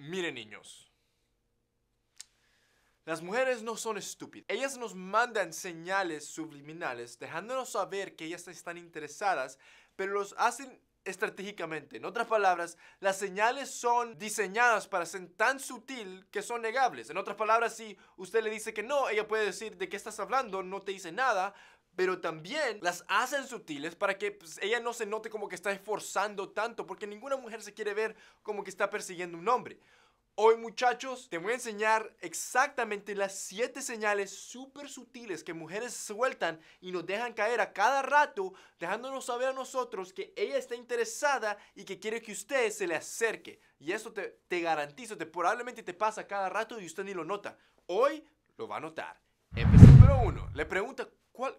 Miren niños, las mujeres no son estúpidas. Ellas nos mandan señales subliminales dejándonos saber que ellas están interesadas, pero los hacen estratégicamente. En otras palabras, las señales son diseñadas para ser tan sutil que son negables. En otras palabras, si usted le dice que no, ella puede decir de qué estás hablando, no te dice nada, pero también las hacen sutiles para que pues, ella no se note como que está esforzando tanto, porque ninguna mujer se quiere ver como que está persiguiendo un hombre. Hoy muchachos te voy a enseñar exactamente las 7 señales súper sutiles que mujeres sueltan y nos dejan caer a cada rato, dejándonos saber a nosotros que ella está interesada y que quiere que usted se le acerque. Y eso te, garantizo, te, probablemente te pasa a cada rato y usted ni lo nota. Hoy lo va a notar. Empecé número uno, Le pregunta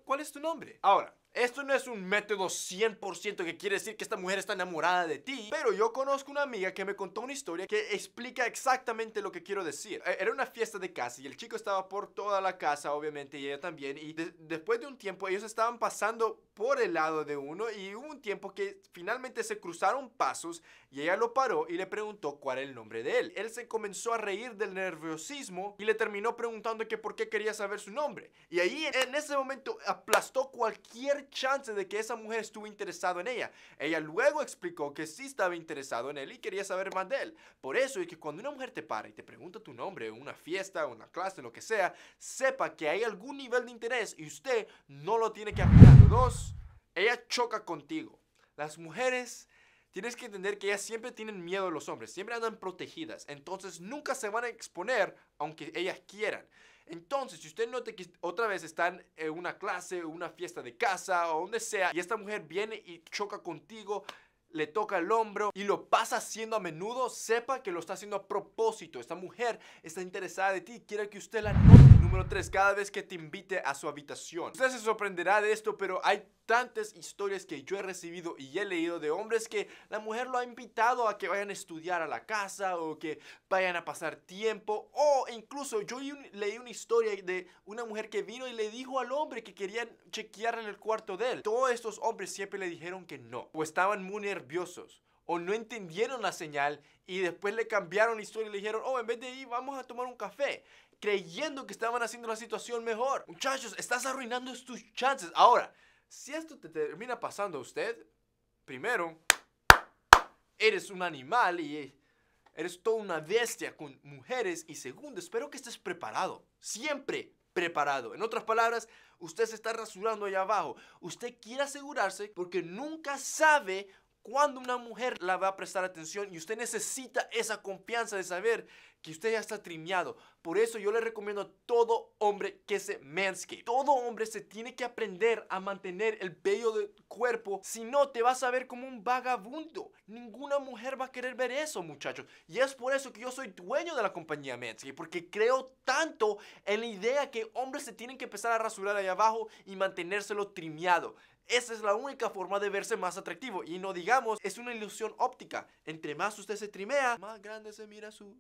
¿Cuál, es tu nombre? Ahora, esto no es un método 100% que quiere decir que esta mujer está enamorada de ti, pero yo conozco una amiga que me contó una historia que explica exactamente lo que quiero decir. E, era una fiesta de casa y el chico estaba por toda la casa, obviamente, y ella también, y después de un tiempo ellos estaban pasando por el lado de uno y hubo un tiempo que finalmente se cruzaron pasos y ella lo paró y le preguntó cuál era el nombre de él. Él se comenzó a reír del nerviosismo y le terminó preguntando que por qué quería saber su nombre. Y ahí en ese momento aplastó cualquier chance de que esa mujer estuvo interesado en ella. Ella luego explicó que sí estaba interesado en él y quería saber más de él. Por eso es que cuando una mujer te para y te pregunta tu nombre en una fiesta, una clase, lo que sea, sepa que hay algún nivel de interés y usted no lo tiene que aplicar. Dos, ella choca contigo. Las mujeres tienes que entender que ellas siempre tienen miedo de los hombres, siempre andan protegidas, entonces nunca se van a exponer aunque ellas quieran. Entonces, si usted nota que otra vez están en una clase, una fiesta de casa o donde sea, y esta mujer viene y choca contigo, le toca el hombro y lo pasa haciendo a menudo, sepa que lo está haciendo a propósito. Esta mujer está interesada de ti, quiere que usted la note. Número 3, cada vez que te invite a su habitación. Usted se sorprenderá de esto, pero hay tantas historias que yo he recibido y he leído de hombres que la mujer lo ha invitado a que vayan a estudiar a la casa o que vayan a pasar tiempo o incluso yo leí una historia de una mujer que vino y le dijo al hombre que querían chequear en el cuarto de él. Todos estos hombres siempre le dijeron que no o estaban muy nerviosos o no entendieron la señal y después le cambiaron la historia y le dijeron, oh, en vez de ir, vamos a tomar un café, creyendo que estaban haciendo la situación mejor. Muchachos, estás arruinando tus chances. Ahora, si esto te termina pasando a usted, primero, eres un animal y eres toda una bestia con mujeres y segundo, espero que estés preparado, siempre preparado. En otras palabras, usted se está rasurando allá abajo. Usted quiere asegurarse porque nunca sabe cuando una mujer la va a prestar atención y usted necesita esa confianza de saber que usted ya está trimeado. Por eso yo le recomiendo a todo hombre que se manscape. Todo hombre se tiene que aprender a mantener el bello del cuerpo, si no te vas a ver como un vagabundo. Ninguna mujer va a querer ver eso, muchachos. Y es por eso que yo soy dueño de la compañía Manscape, porque creo tanto en la idea que hombres se tienen que empezar a rasurar ahí abajo y mantenérselo trimeado. Esa es la única forma de verse más atractivo. Y no digamos, es una ilusión óptica. Entre más usted se trimea, más grande se mira su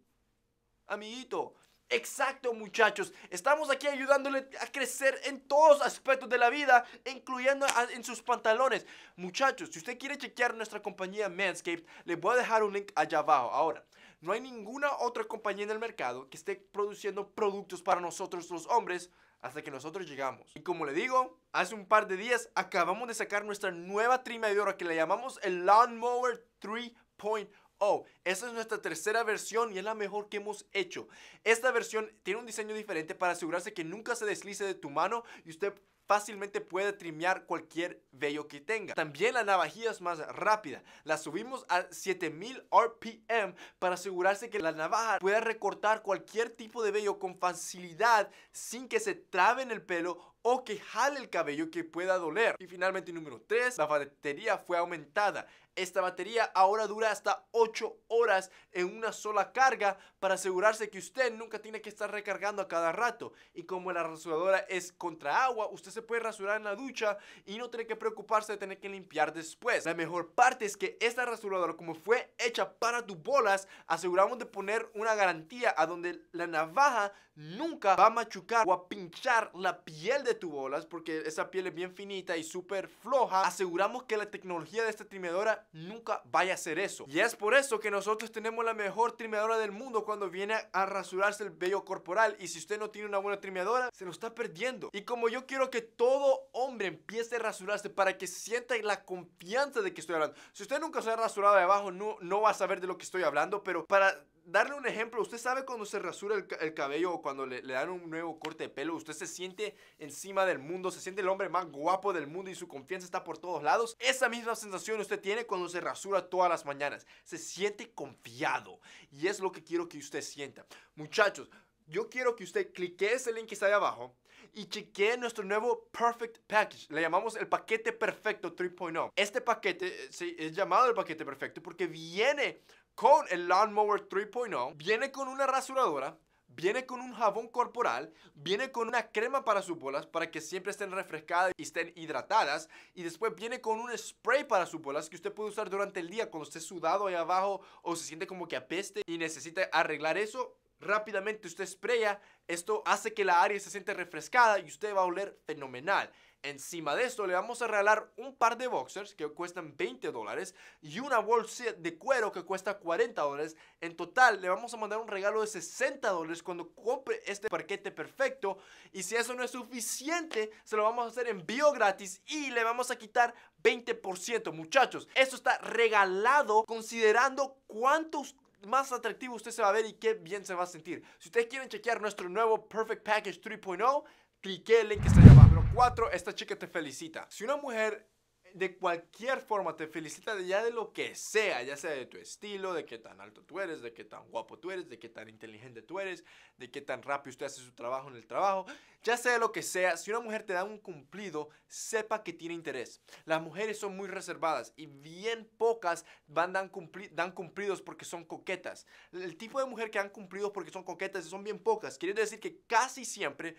amiguito. Exacto, muchachos. Estamos aquí ayudándole a crecer en todos aspectos de la vida, incluyendo en sus pantalones. Muchachos, si usted quiere chequear nuestra compañía Manscaped, le voy a dejar un link allá abajo. Ahora, no hay ninguna otra compañía en el mercado que esté produciendo productos para nosotros los hombres hasta que nosotros llegamos. Y como le digo, hace un par de días acabamos de sacar nuestra nueva trimedora que le llamamos el Lawnmower 3.0. esa es nuestra tercera versión y es la mejor que hemos hecho. Esta versión tiene un diseño diferente para asegurarse que nunca se deslice de tu mano y usted fácilmente puede trimear cualquier vello que tenga. También la navajilla es más rápida. La subimos a 7000 RPM para asegurarse que la navaja pueda recortar cualquier tipo de vello con facilidad sin que se trabe en el pelo o que jale el cabello que pueda doler. Y finalmente número 3, la batería fue aumentada. Esta batería ahora dura hasta 8 horas en una sola carga para asegurarse que usted nunca tiene que estar recargando a cada rato. Y como la rasuradora es contra agua, usted se puede rasurar en la ducha y no tiene que preocuparse de tener que limpiar después. La mejor parte es que esta rasuradora, como fue hecha para tus bolas, aseguramos de poner una garantía a donde la navaja nunca va a machucar o a pinchar la piel de tu bolas porque esa piel es bien finita y súper floja, aseguramos que la tecnología de esta trimedora nunca vaya a ser eso. Y es por eso que nosotros tenemos la mejor trimedora del mundo cuando viene a rasurarse el vello corporal y si usted no tiene una buena trimedora, se lo está perdiendo. Y como yo quiero que todo hombre empiece a rasurarse para que sienta la confianza de que estoy hablando. Si usted nunca se ha rasurado de abajo, no, no va a saber de lo que estoy hablando, pero para darle un ejemplo, usted sabe cuando se rasura el, cabello o cuando le, dan un nuevo corte de pelo, usted se siente encima del mundo, se siente el hombre más guapo del mundo y su confianza está por todos lados. Esa misma sensación usted tiene cuando se rasura todas las mañanas. Se siente confiado y es lo que quiero que usted sienta. Muchachos, yo quiero que usted clique ese link que está ahí abajo y chequee nuestro nuevo Perfect Package. Le llamamos el paquete perfecto 3.0. Este paquete eh, es llamado el paquete perfecto porque viene con el Lawnmower 3.0, viene con una rasuradora, viene con un jabón corporal, viene con una crema para sus bolas para que siempre estén refrescadas y estén hidratadas y después viene con un spray para sus bolas que usted puede usar durante el día cuando esté sudado ahí abajo o se siente como que apeste y necesita arreglar eso. Rápidamente usted spraya, esto hace que la área se siente refrescada y usted va a oler fenomenal. Encima de esto le vamos a regalar un par de boxers que cuestan 20 dólares y una bolsa de cuero que cuesta 40 dólares. En total le vamos a mandar un regalo de 60 dólares cuando compre este paquete perfecto. Y si eso no es suficiente, se lo vamos a hacer envío gratis y le vamos a quitar 20%. Muchachos, esto está regalado considerando cuántos más atractivo usted se va a ver y qué bien se va a sentir. Si ustedes quieren chequear nuestro nuevo Perfect Package 3.0, Clique el link que está allá cuatro 4, esta chica te felicita. Si una mujer de cualquier forma te felicita ya de lo que sea, ya sea de tu estilo, de qué tan alto tú eres, de qué tan guapo tú eres, de qué tan inteligente tú eres, de qué tan rápido usted hace su trabajo en el trabajo, ya sea de lo que sea, si una mujer te da un cumplido, sepa que tiene interés. Las mujeres son muy reservadas y bien pocas van dan, cumpli dan cumplidos porque son coquetas. El tipo de mujer que dan cumplidos porque son coquetas son bien pocas. Quiere decir que casi siempre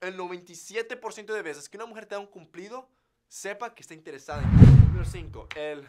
el 97% de veces que una mujer te da un cumplido, sepa que está interesada en ti. Número 5, el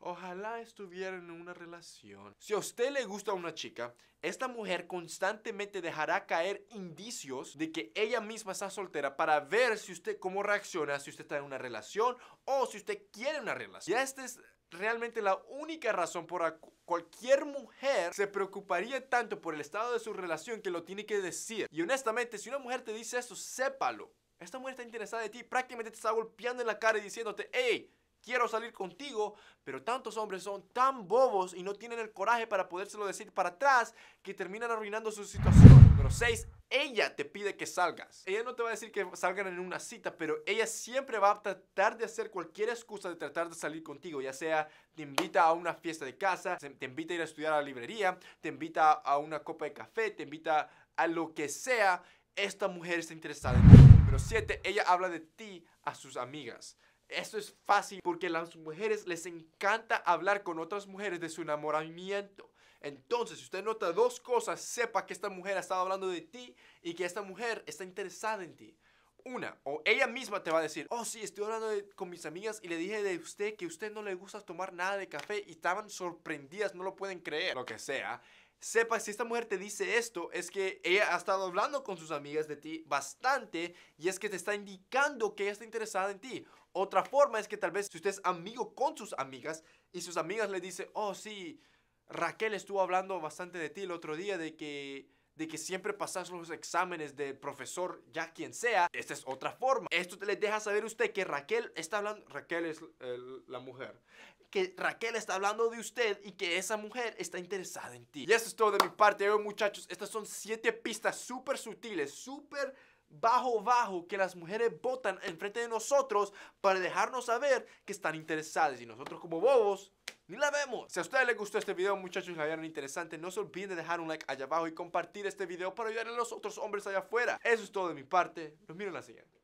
Ojalá estuviera en una relación. Si a usted le gusta a una chica, esta mujer constantemente dejará caer indicios de que ella misma está soltera para ver si usted cómo reacciona, si usted está en una relación o si usted quiere una relación. Y esta es realmente la única razón por la cual cualquier mujer se preocuparía tanto por el estado de su relación que lo tiene que decir. Y honestamente, si una mujer te dice eso, sépalo. Esta mujer está interesada de ti, prácticamente te está golpeando en la cara y diciéndote, hey, quiero salir contigo, pero tantos hombres son tan bobos y no tienen el coraje para podérselo decir para atrás que terminan arruinando su situación. Número 6, ella te pide que salgas. Ella no te va a decir que salgan en una cita, pero ella siempre va a tratar de hacer cualquier excusa de tratar de salir contigo, ya sea te invita a una fiesta de casa, te invita a ir a estudiar a la librería, te invita a una copa de café, te invita a lo que sea, esta mujer está interesada en ti. Número 7, ella habla de ti a sus amigas. Esto es fácil porque a las mujeres les encanta hablar con otras mujeres de su enamoramiento. Entonces, si usted nota dos cosas, sepa que esta mujer ha estado hablando de ti y que esta mujer está interesada en ti. Una, o ella misma te va a decir, oh sí, estoy hablando con mis amigas y le dije de usted que a usted no le gusta tomar nada de café y estaban sorprendidas, no lo pueden creer, lo que sea. Sepa, si esta mujer te dice esto, es que ella ha estado hablando con sus amigas de ti bastante y es que te está indicando que ella está interesada en ti. Otra forma es que tal vez si usted es amigo con sus amigas y sus amigas le dicen, oh sí, Raquel estuvo hablando bastante de ti el otro día, de que, de que siempre pasas los exámenes de profesor, ya quien sea. Esta es otra forma. Esto le deja saber usted que Raquel está hablando, Raquel es la mujer, que Raquel está hablando de usted y que esa mujer está interesada en ti. Y eso es todo de mi parte, hoy eh, muchachos. Estas son siete pistas súper sutiles, súper bajo bajo que las mujeres botan enfrente de nosotros para dejarnos saber que están interesadas y nosotros como bobos ni la vemos. Si a ustedes les gustó este video, muchachos, la vieron interesante, no se olviden de dejar un like allá abajo y compartir este video para ayudar a los otros hombres allá afuera. Eso es todo de mi parte. Los miro en la siguiente.